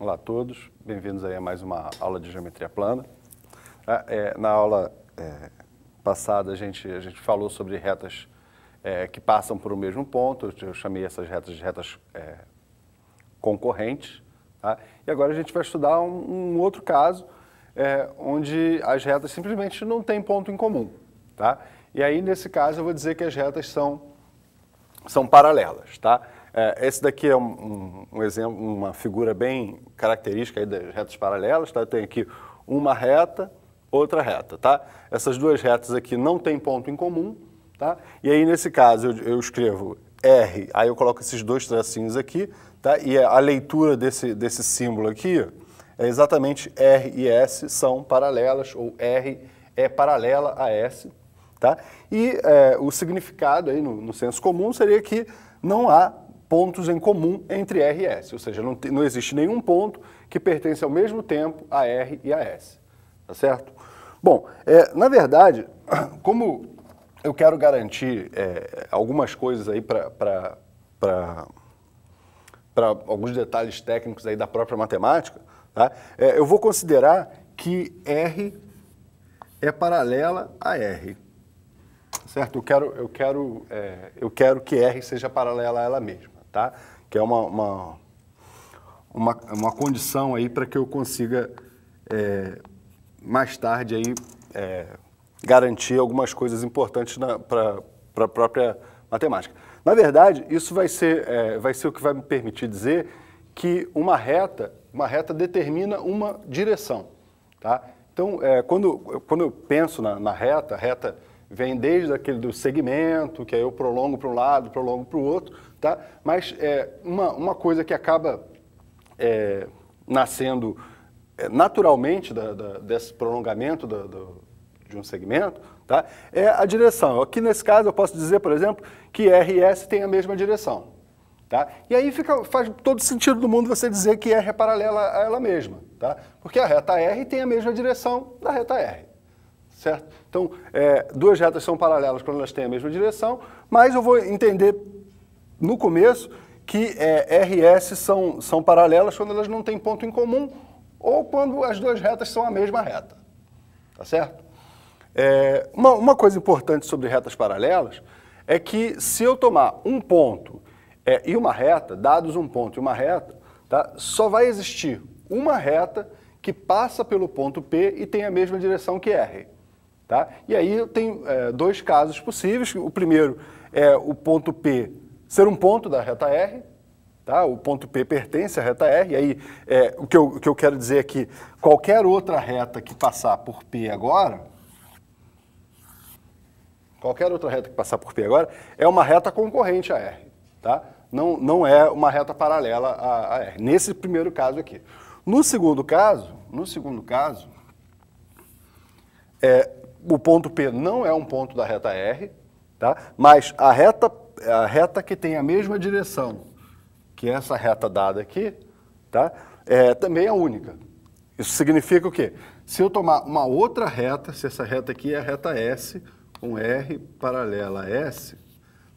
Olá a todos, bem-vindos a mais uma aula de geometria plana. Ah, é, na aula é, passada a gente, a gente falou sobre retas é, que passam por um mesmo ponto, eu chamei essas retas de retas é, concorrentes. Tá? E agora a gente vai estudar um, um outro caso é, onde as retas simplesmente não têm ponto em comum. Tá? E aí, nesse caso, eu vou dizer que as retas são, são paralelas. Tá? É, esse daqui é um, um, um, exemplo, uma figura bem característica das retas paralelas, tá? Tem aqui uma reta, outra reta, tá? Essas duas retas aqui não têm ponto em comum, tá? E aí, nesse caso, eu, eu escrevo R, aí eu coloco esses dois tracinhos aqui, tá? E a leitura desse, desse símbolo aqui é exatamente R e S são paralelas, ou R é paralela a S, tá? E é, o significado aí, no, no senso comum, seria que não há pontos em comum entre R e S, ou seja, não, não existe nenhum ponto que pertence ao mesmo tempo a R e a S, tá certo? Bom, é, na verdade, como eu quero garantir é, algumas coisas aí para alguns detalhes técnicos aí da própria matemática, tá? É, eu vou considerar que R é paralela a R, certo? Eu quero, eu quero, é, eu quero que R seja paralela a ela mesma tá? Que é uma, uma, uma, uma condição aí para que eu consiga é, mais tarde aí é, garantir algumas coisas importantes para a própria matemática. Na verdade, isso vai ser, é, vai ser o que vai me permitir dizer que uma reta, uma reta determina uma direção, tá? Então, é, quando, quando eu penso na, na reta, reta vem desde aquele do segmento, que aí eu prolongo para um lado, prolongo para o outro, tá? Mas é, uma, uma coisa que acaba é, nascendo é, naturalmente da, da, desse prolongamento do, de um segmento, tá? É a direção. Aqui nesse caso eu posso dizer, por exemplo, que RS tem a mesma direção, tá? E aí fica, faz todo sentido do mundo você dizer que R é paralela a ela mesma, tá? Porque a reta R tem a mesma direção da reta R certo? Então, é, duas retas são paralelas quando elas têm a mesma direção, mas eu vou entender no começo que é, RS são, são paralelas quando elas não têm ponto em comum ou quando as duas retas são a mesma reta, tá certo? É, uma, uma coisa importante sobre retas paralelas é que se eu tomar um ponto é, e uma reta, dados um ponto e uma reta, tá, só vai existir uma reta que passa pelo ponto P e tem a mesma direção que R. Tá? E aí tem é, dois casos possíveis. O primeiro é o ponto P ser um ponto da reta R, tá? o ponto P pertence à reta R, e aí é, o, que eu, o que eu quero dizer é que qualquer outra reta que passar por P agora, qualquer outra reta que passar por P agora, é uma reta concorrente a R. Tá? Não, não é uma reta paralela a, R, nesse primeiro caso aqui. No segundo caso, no segundo caso, é, o ponto P não é um ponto da reta R, tá? mas a reta, a reta que tem a mesma direção que essa reta dada aqui, tá? é, também é única. Isso significa o quê? Se eu tomar uma outra reta, se essa reta aqui é a reta S, com R paralela a S,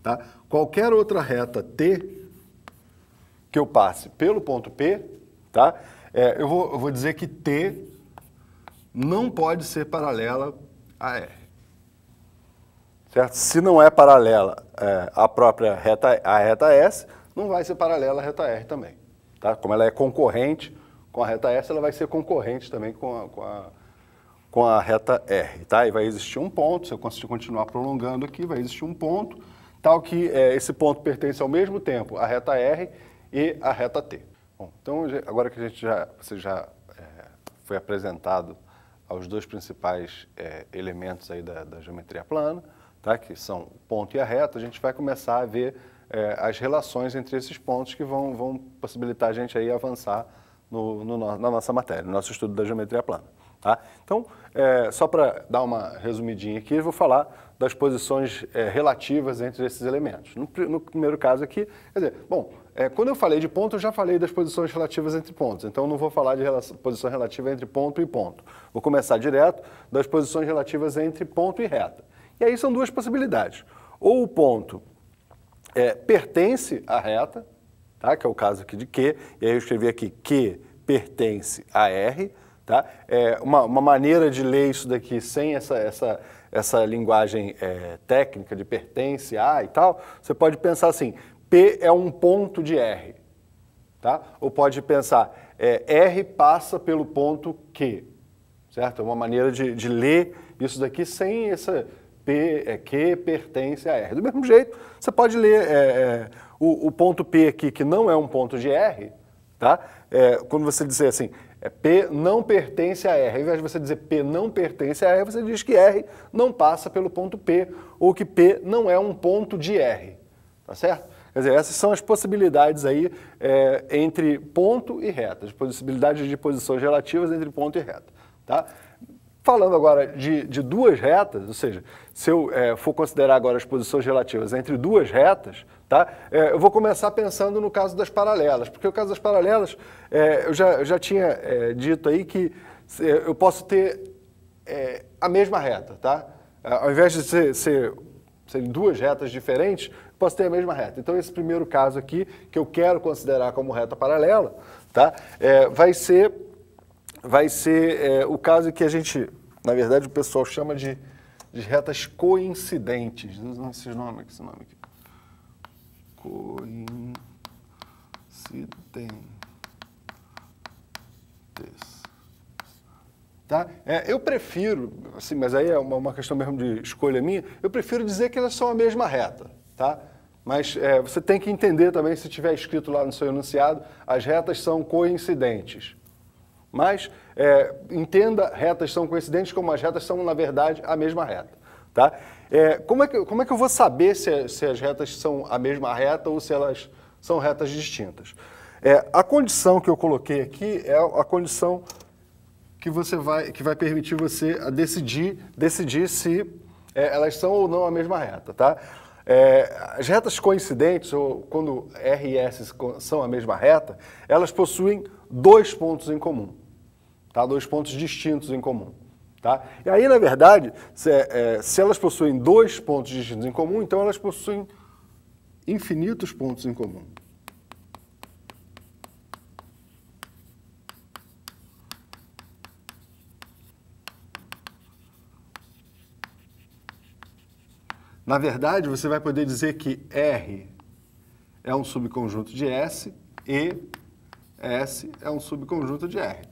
tá? qualquer outra reta T que eu passe pelo ponto P, tá? É, eu, vou, eu vou dizer que T não pode ser paralela ah, é. Certo? Se não é paralela é, à própria reta, a reta S, não vai ser paralela à reta R também. Tá? Como ela é concorrente com a reta S, ela vai ser concorrente também com a, com a, com a reta R. Tá? E vai existir um ponto, se eu conseguir continuar prolongando aqui, vai existir um ponto, tal que é, esse ponto pertence ao mesmo tempo à reta R e à reta T. Bom, então agora que a gente já, você já é, foi apresentado aos dois principais é, elementos aí da, da, geometria plana, tá? que são o ponto e a reta, a gente vai começar a ver é, as relações entre esses pontos que vão, vão possibilitar a gente aí avançar no, no, na nossa matéria, no nosso estudo da geometria plana. Tá? Então, é, só para dar uma resumidinha aqui, eu vou falar das posições é, relativas entre esses elementos. No, no, primeiro caso aqui, quer dizer, bom, é, quando eu falei de ponto, eu já falei das posições relativas entre pontos, então não vou falar de relação, posição relativa entre ponto e ponto. Vou começar direto das posições relativas entre ponto e reta. E aí são duas possibilidades. Ou o ponto é, pertence à reta, tá? que é o caso aqui de Q, e aí eu escrevi aqui Q pertence a R. Tá? É uma, uma maneira de ler isso daqui sem essa, essa, essa linguagem é, técnica de pertence a e tal, você pode pensar assim, P é um ponto de R. Tá? Ou pode pensar, é, R passa pelo ponto Q. Certo? É uma maneira de, de ler isso daqui sem essa P, é, Q pertence a R. Do mesmo jeito, você pode ler é, é, o, o, ponto P aqui, que não é um ponto de R, tá? É, quando você dizer assim, é, P não pertence a R, ao invés de você dizer P não pertence a R, você diz que R não passa pelo ponto P, ou que P não é um ponto de R, tá certo? Quer dizer, essas são as possibilidades aí é, entre ponto e reta, as possibilidades de posições relativas entre ponto e reta. Tá? Falando agora de, de duas retas, ou seja, se eu é, for considerar agora as posições relativas entre duas retas, tá? É, eu vou começar pensando no caso das paralelas, porque o caso das paralelas, eu, já, eu já tinha dito aí que eu posso ter a mesma reta, tá? Ao invés de ser, ser serem duas retas diferentes, posso ter a mesma reta. Então, esse primeiro caso aqui, que eu quero considerar como reta paralela, tá? É, vai ser, vai ser é, o caso que a gente, na verdade, o pessoal chama de, de retas coincidentes. Não esse nome, esse nome aqui. Coincidentes. Tá? É, eu prefiro, assim, mas aí é uma, uma, questão mesmo de escolha minha, eu prefiro dizer que elas são a mesma reta. Tá? Mas é, você tem que entender também, se tiver escrito lá no seu enunciado, as retas são coincidentes. Mas é, entenda, retas são coincidentes como as retas são, na verdade, a mesma reta. Tá? É, como, é que, como é que eu vou saber se, se, as retas são a mesma reta ou se elas são retas distintas? É, a condição que eu coloquei aqui é a condição que você vai que vai permitir você decidir decidir se é, elas são ou não a mesma reta, tá? É, as retas coincidentes, ou quando R e S são a mesma reta, elas possuem dois pontos em comum, tá? dois pontos distintos em comum. Tá? E aí, na verdade, se, é, é se elas possuem dois pontos distintos em comum, então elas possuem infinitos pontos em comum. Na verdade, você vai poder dizer que R é um subconjunto de S e S é um subconjunto de R,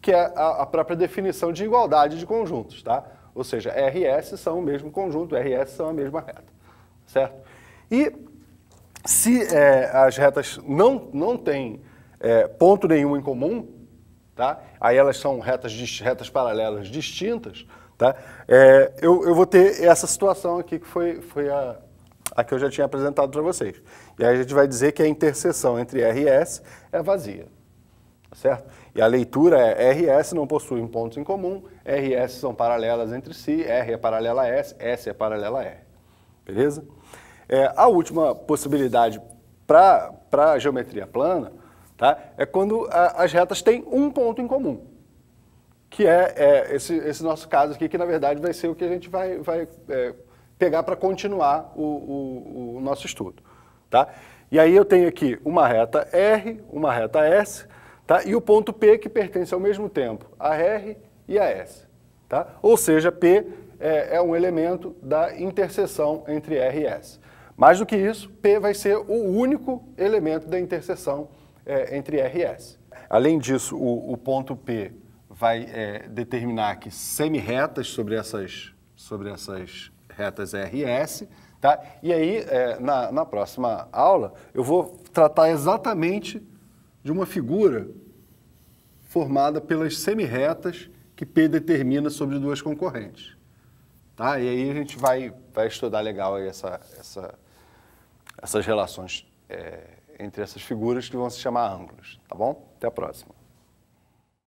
que é a, a própria definição de igualdade de conjuntos, tá? Ou seja, R e S são o mesmo conjunto, R e S são a mesma reta, certo? E se é, as retas não, não têm é, ponto nenhum em comum, tá? aí elas são retas, retas paralelas distintas, Tá? É, eu, eu vou ter essa situação aqui que foi, foi a, a que eu já tinha apresentado para vocês. E aí a gente vai dizer que a interseção entre R e S é vazia, certo? E a leitura é R e S não possuem pontos em comum, R e S são paralelas entre si, R é paralela a S, S é paralela a R. Beleza? É, a última possibilidade para a geometria plana tá, é quando a, as retas têm um ponto em comum que é, é esse, esse, nosso caso aqui, que na verdade vai ser o que a gente vai, vai é, pegar para continuar o, o, o, nosso estudo. Tá? E aí eu tenho aqui uma reta R, uma reta S, tá? e o ponto P que pertence ao mesmo tempo a R e a S. Tá? Ou seja, P é, é um elemento da interseção entre R e S. Mais do que isso, P vai ser o único elemento da interseção é, entre R e S. Além disso, o, o ponto P vai é, determinar que semi-retas sobre essas, sobre essas retas RS, tá? E aí, é, na, na próxima aula, eu vou tratar exatamente de uma figura formada pelas semi-retas que P determina sobre duas concorrentes. Tá? E aí a gente vai, vai estudar legal essa, essa, essas relações é, entre essas figuras que vão se chamar ângulos, tá bom? Até a próxima.